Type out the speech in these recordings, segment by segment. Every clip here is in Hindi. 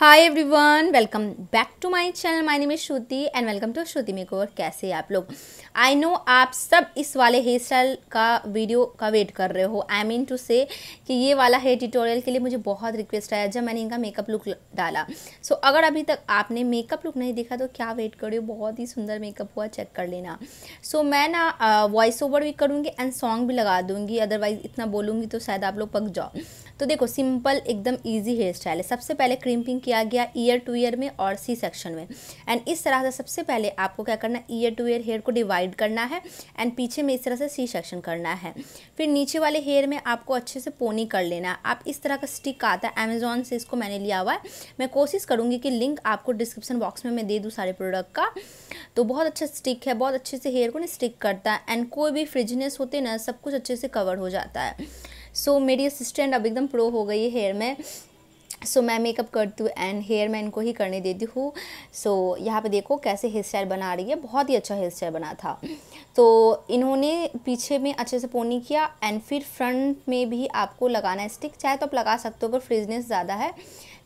high everyone welcome back to my channel my name is Shruti and welcome to Shruti makeover कैसे आप लोग आई नो आप सब इस वाले हेयर स्टाइल का वीडियो का वेट कर रहे हो आई मीन टू से कि ये वाला हेयर ट्यूटोरियल के लिए मुझे बहुत रिक्वेस्ट आया जब मैंने इनका मेकअप लुक डाला सो so, अगर अभी तक आपने मेकअप लुक नहीं देखा तो क्या वेट कर रहे हो बहुत ही सुंदर मेकअप हुआ चेक कर लेना सो so, मैं ना वॉइस uh, ओवर भी करूँगी एंड सॉन्ग भी लगा दूँगी अदरवाइज़ इतना बोलूँगी तो शायद आप लोग पक जाओ तो देखो सिंपल एकदम ईजी हेयर स्टाइल है सबसे पहले क्रिम्पिंग किया गया ईयर टू ईयर में और सी सेक्शन में एंड इस तरह से सबसे पहले आपको क्या करना है ईयर टू ईयर हेयर को डिवाइड करना है एंड पीछे में इस तरह से सी सेक्शन करना है फिर नीचे वाले हेयर में आपको अच्छे से पोनी कर लेना है आप इस तरह का स्टिक आता है अमेजोन से इसको मैंने लिया हुआ है मैं कोशिश करूँगी कि लिंक आपको डिस्क्रिप्शन बॉक्स में मैं दे दूँ सारे प्रोडक्ट का तो बहुत अच्छा स्टिक है बहुत अच्छे से हेयर को ना स्टिक करता है एंड कोई भी फ्रिजनेस होते ना सब कुछ अच्छे से कवर हो जाता है सो so, मेरी असिस्टेंट अब एकदम प्रो हो गई है हेयर में सो so, मैं मेकअप करती हूँ एंड हेयर मैं इनको ही करने देती हूँ सो so, यहाँ पे देखो कैसे हेयर स्टाइल बना रही है बहुत ही अच्छा हेयर स्टाइल बना था तो इन्होंने पीछे में अच्छे से पोनी किया एंड फिर फ्रंट में भी आपको लगाना है स्टिक चाहे तो आप लगा सकते हो अगर फ्रिजनेस ज़्यादा है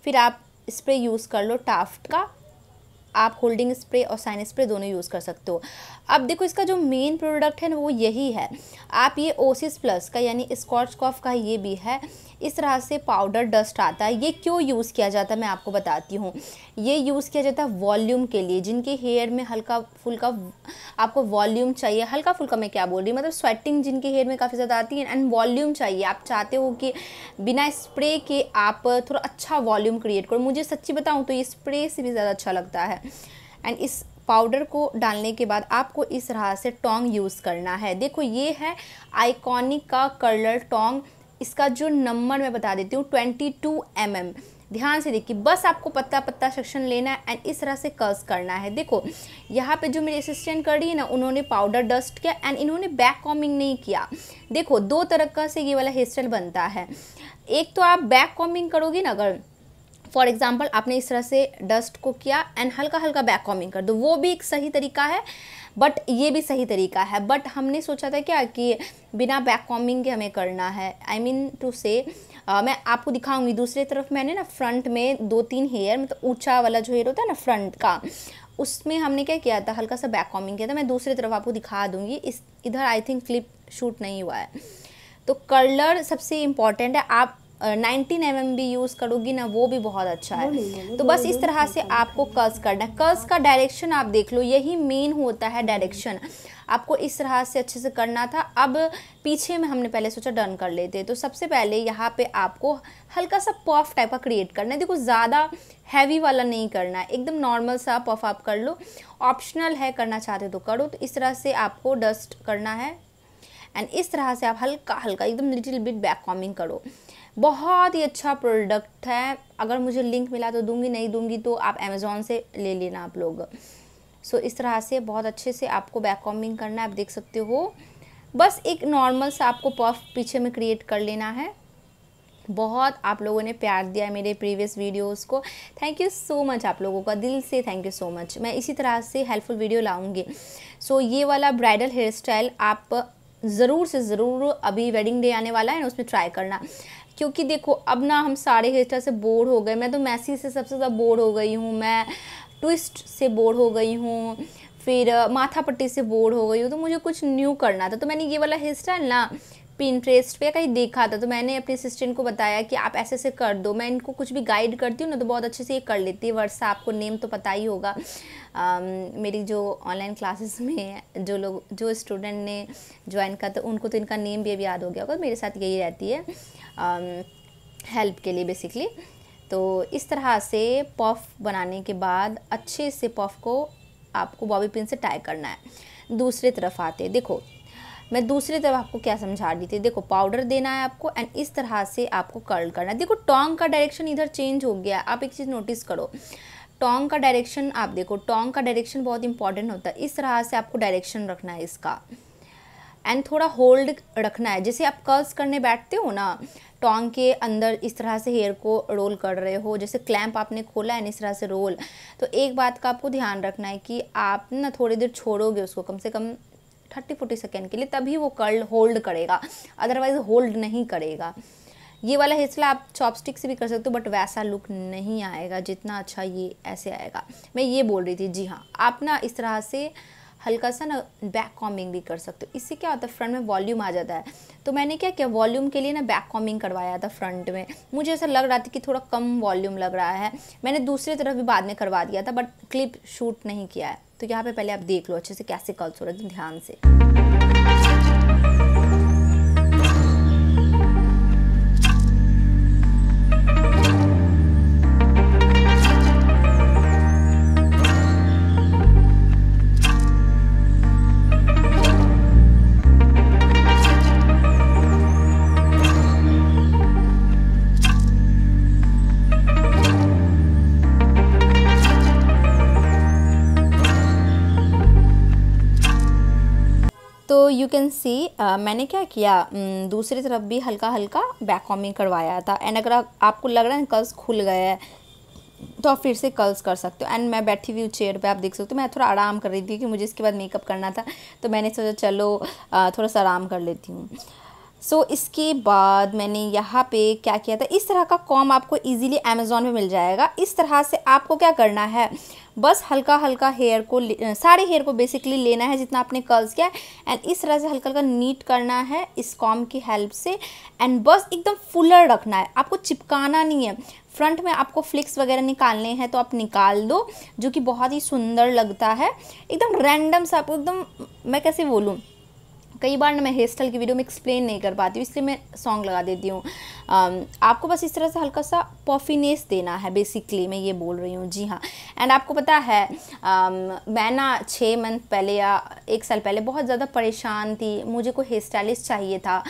फिर आप स्प्रे यूज़ कर लो टाफ्ट का आप होल्डिंग स्प्रे और साइन स्प्रे दोनों यूज़ कर सकते हो अब देखो इसका जो मेन प्रोडक्ट है ना वो यही है आप ये ओसिस प्लस का यानी स्कॉच कॉफ का ये भी है इस तरह से पाउडर डस्ट आता है ये क्यों यूज़ किया जाता है मैं आपको बताती हूँ ये यूज़ किया जाता है वॉल्यूम के लिए जिनके हेयर में हल्का फुल्का आपको वॉल्यूम चाहिए हल्का फुल्का मैं क्या बोल रही हूँ मतलब स्वेटिंग जिनके हेयर में काफ़ी ज़्यादा आती है एंड वॉल्यूम चाहिए आप चाहते हो कि बिना स्प्रे के आप थोड़ा अच्छा वॉल्यूम क्रिएट करो मुझे सच्ची बताऊँ तो ये स्प्रे से भी ज़्यादा अच्छा लगता है एंड इस पाउडर को डालने के बाद आपको इस तरह से टोंग यूज़ करना है देखो ये है आइकॉनिक का कर्लर टोंग इसका जो नंबर मैं बता देती हूँ ट्वेंटी टू एम एम ध्यान से देखिए बस आपको पत्ता पत्ता सेक्शन लेना है एंड इस तरह से कर्स करना है देखो यहाँ पे जो मेरी असिस्टेंट कर रही है ना उन्होंने पाउडर डस्ट किया एंड इन्होंने बैक कॉमिंग नहीं किया देखो दो तरह का से ये वाला हेयर स्टाइल बनता है एक तो आप बैक कॉमिंग करोगे ना अगर फॉर एग्जाम्पल आपने इस तरह से डस्ट को किया एंड हल्का हल्का बैक कॉमिंग कर दो वो भी एक सही तरीका है बट ये भी सही तरीका है बट हमने सोचा था क्या कि बिना बैक कॉमिंग के हमें करना है आई मीन टू से मैं आपको दिखाऊंगी दूसरी तरफ मैंने ना फ्रंट में दो तीन हेयर मतलब ऊंचा वाला जो हेयर होता है ना फ्रंट का उसमें हमने क्या किया था हल्का सा बैक कॉमिंग किया था मैं दूसरी तरफ आपको दिखा दूंगी इस इधर आई थिंक क्लिप शूट नहीं हुआ है तो कलर सबसे इम्पॉर्टेंट है आप नाइनटीन एम भी यूज़ करोगी ना वो भी बहुत अच्छा है तो बस इस तरह से आपको कर्ज करना है कर्ज का डायरेक्शन आप देख लो यही मेन होता है डायरेक्शन आपको इस तरह से अच्छे से करना था अब पीछे में हमने पहले सोचा डन कर लेते तो सबसे पहले यहाँ पे आपको हल्का सा पफ टाइप का क्रिएट करना है देखो ज़्यादा हैवी वाला नहीं करना है एकदम नॉर्मल सा पफ आप कर लो ऑप्शनल है करना चाहते तो करो तो इस तरह से आपको डस्ट करना है एंड इस तरह से आप हल्का हल्का एकदम लिटिल बिट बैक कॉमिंग करो बहुत ही अच्छा प्रोडक्ट है अगर मुझे लिंक मिला तो दूंगी नहीं दूंगी तो आप अमेज़ोन से ले लेना आप लोग सो so, इस तरह से बहुत अच्छे से आपको बैक कॉम्बिंग करना है आप देख सकते हो बस एक नॉर्मल सा आपको पफ पीछे में क्रिएट कर लेना है बहुत आप लोगों ने प्यार दिया है मेरे प्रीवियस वीडियोस को थैंक यू सो मच आप लोगों का दिल से थैंक यू सो मच मैं इसी तरह से हेल्पफुल वीडियो लाऊंगी सो so, ये वाला ब्राइडल हेयर स्टाइल आप ज़रूर से ज़रूर अभी वेडिंग डे आने वाला है ना उसमें ट्राई करना क्योंकि देखो अब ना हम सारे हेयर स्टाइल से बोर हो गए मैं तो मैसी से सबसे ज़्यादा बोर हो गई हूँ मैं ट्विस्ट से बोर हो गई हूँ फिर माथा पट्टी से बोर हो गई हूँ तो मुझे कुछ न्यू करना था तो मैंने ये वाला हेयर स्टाइल ना पिंट्रेस्ट पे कहीं देखा था तो मैंने अपने असिस्टेंट को बताया कि आप ऐसे ऐसे कर दो मैं इनको कुछ भी गाइड करती हूँ ना तो बहुत अच्छे से ये कर लेती है वर्षा आपको नेम तो पता ही होगा आम, मेरी जो ऑनलाइन क्लासेस में जो लोग जो स्टूडेंट ने ज्वाइन किया तो उनको तो इनका नेम भी अब याद हो गया होगा मेरे साथ यही रहती है हेल्प um, के लिए बेसिकली तो इस तरह से पफ बनाने के बाद अच्छे से पफ को आपको बॉबी पिन से टाई करना है दूसरे तरफ आते देखो मैं दूसरी तरफ आपको क्या समझा रही थी देखो पाउडर देना है आपको एंड इस तरह से आपको कर्ल करना है देखो टोंग का डायरेक्शन इधर चेंज हो गया आप एक चीज़ नोटिस करो टोंग का डायरेक्शन आप देखो टोंग का डायरेक्शन बहुत इंपॉर्टेंट होता है इस तरह से आपको डायरेक्शन रखना है इसका एंड थोड़ा होल्ड रखना है जैसे आप कर्ल्स करने बैठते हो ना टोंग के अंदर इस तरह से हेयर को रोल कर रहे हो जैसे क्लैम्प आपने खोला है इस तरह से रोल तो एक बात का आपको ध्यान रखना है कि आप ना थोड़ी देर छोड़ोगे उसको कम से कम थर्टी फोर्टी सेकेंड के लिए तभी वो कर्ल होल्ड करेगा अदरवाइज होल्ड नहीं करेगा ये वाला हिस्सा आप चॉपस्टिक से भी कर सकते हो बट वैसा लुक नहीं आएगा जितना अच्छा ये ऐसे आएगा मैं ये बोल रही थी जी हाँ आप ना इस तरह से हल्का सा ना बैक कॉमिंग भी कर सकते हो इससे क्या होता है फ्रंट में वॉल्यूम आ जाता है तो मैंने क्या किया वॉल्यूम के लिए ना बैक कॉमिंग करवाया था फ्रंट में मुझे ऐसा लग रहा था कि थोड़ा कम वॉल्यूम लग रहा है मैंने दूसरी तरफ भी बाद में करवा दिया था बट क्लिप शूट नहीं किया है तो यहाँ पर पहले आप देख लो अच्छे से कैसे कल्स हो रहे थे ध्यान से तो यू कैन सी मैंने क्या किया दूसरी तरफ भी हल्का हल्का बैक कॉमिंग करवाया था एंड अगर आपको लग रहा है कल्स खुल गया है तो आप फिर से कर्ल्स कर सकते हो एंड मैं बैठी हुई चेयर पे आप देख सकते हो मैं थोड़ा आराम कर रही थी क्योंकि मुझे इसके बाद मेकअप करना था तो मैंने सोचा चलो uh, थोड़ा सा आराम कर लेती हूँ सो so, इसके बाद मैंने यहाँ पे क्या किया था इस तरह का कॉम आपको इजीली अमेज़ोन में मिल जाएगा इस तरह से आपको क्या करना है बस हल्का हल्का हेयर को सारे हेयर को बेसिकली लेना है जितना आपने कर्ल्स किया एंड इस तरह से हल्का हल्का नीट करना है इस कॉम की हेल्प से एंड बस एकदम फुलर रखना है आपको चिपकाना नहीं है फ्रंट में आपको फ्लिक्स वगैरह निकालने हैं तो आप निकाल दो जो कि बहुत ही सुंदर लगता है एकदम रैंडम सा आपको एकदम मैं कैसे बोलूँ कई बार ना मैं हेयर स्टाइल की वीडियो में एक्सप्लेन नहीं कर पाती हूँ इसलिए मैं सॉन्ग लगा देती हूँ आपको बस इस तरह से हल्का सा पॉफीनेस देना है बेसिकली मैं ये बोल रही हूँ जी हाँ एंड आपको पता है मैं ना छः मंथ पहले या एक साल पहले बहुत ज़्यादा परेशान थी मुझे कोई हेयर स्टाइलिस्ट चाहिए था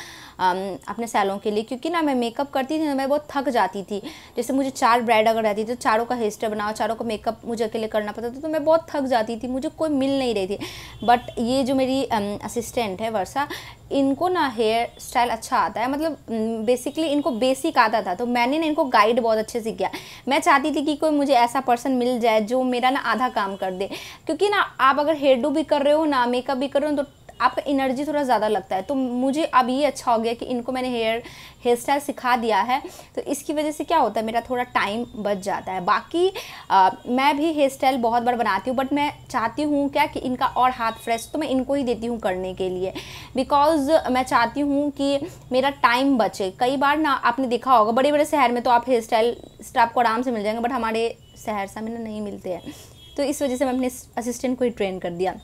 अपने सैलों के लिए क्योंकि ना मैं मेकअप करती थी ना मैं बहुत थक जाती थी जैसे मुझे चार ब्राइड अगर रहती थी तो चारों का हेयर स्टाइल बनाओ चारों का मेकअप मुझे अकेले करना पड़ता था तो मैं बहुत थक जाती थी मुझे कोई मिल नहीं रही थी बट ये जो मेरी असिस्टेंट है वर्षा इनको ना हेयर स्टाइल अच्छा आता है मतलब बेसिकली इनको बेसिक आता था तो मैंने ना इनको गाइड बहुत अच्छे से किया मैं चाहती थी कि कोई मुझे ऐसा पर्सन मिल जाए जो मेरा ना आधा काम कर दे क्योंकि ना आप अगर हेयर डू भी कर रहे हो ना मेकअप भी कर रहे हो तो आपका एनर्जी थोड़ा ज़्यादा लगता है तो मुझे अब ये अच्छा हो गया कि इनको मैंने हेयर हेयर स्टाइल सिखा दिया है तो इसकी वजह से क्या होता है मेरा थोड़ा टाइम बच जाता है बाकी आ, मैं भी हेयर स्टाइल बहुत बार बनाती हूँ बट मैं चाहती हूँ क्या कि इनका और हाथ फ्रेश तो मैं इनको ही देती हूँ करने के लिए बिकॉज मैं चाहती हूँ कि मेरा टाइम बचे कई बार ना आपने देखा होगा बड़े बड़े शहर में तो आप हेयर स्टाइल स्टाफ को आराम से मिल जाएंगे बट हमारे सहरसा में ना नहीं मिलते हैं तो इस वजह से मैं अपने असिस्टेंट को ही ट्रेन कर दिया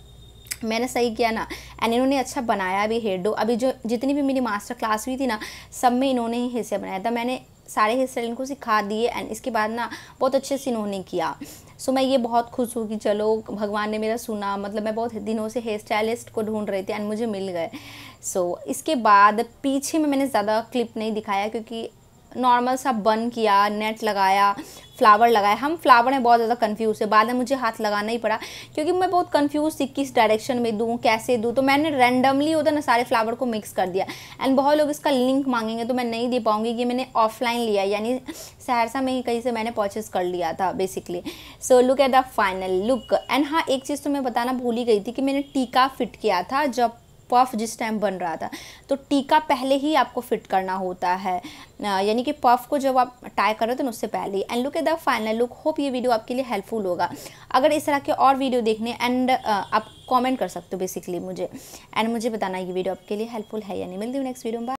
मैंने सही किया ना एंड इन्होंने अच्छा बनाया भी हेयर डो अभी जो जितनी भी मेरी मास्टर क्लास हुई थी ना सब में इन्होंने ही हिस्से बनाया था मैंने सारे हेयर स्टाइल इनको सिखा दिए एंड इसके बाद ना बहुत अच्छे से इन्होंने किया सो मैं ये बहुत खुश हूँ कि चलो भगवान ने मेरा सुना मतलब मैं बहुत दिनों से हेयर स्टाइलिस्ट को ढूंढ रही थी एंड मुझे मिल गए सो so, इसके बाद पीछे में मैंने ज़्यादा क्लिप नहीं दिखाया क्योंकि नॉर्मल सा बन किया नेट लगाया फ्लावर लगाया हम फ्लावर में बहुत ज़्यादा कन्फ्यूज़ थे बाद में मुझे हाथ लगाना ही पड़ा क्योंकि मैं बहुत कन्फ्यूज़ थी किस डायरेक्शन में दूँ कैसे दूँ तो मैंने रैंडमली होता ना सारे फ्लावर को मिक्स कर दिया एंड बहुत लोग इसका लिंक मांगेंगे तो मैं नहीं दे पाऊँगी कि मैंने ऑफलाइन लिया यानी सहरसा में ही कहीं से मैंने परचेज़ कर लिया था basically so look at the final look and हाँ एक चीज़ तो मैं बताना भूल ही गई थी कि मैंने टीका फिट किया था जब पफ जिस टाइम बन रहा था तो टीका पहले ही आपको फिट करना होता है यानी कि पफ को जब आप टाई करो तो उससे पहले and look at the final look hope ये वीडियो आपके लिए हेल्पफुल होगा अगर इस तरह के और वीडियो देखने एंड आप कमेंट कर सकते हो बेसिकली मुझे एंड मुझे बताना ये वीडियो आपके लिए हेल्पफुल है या नहीं मिलती हूँ नेक्स्ट वीडियो में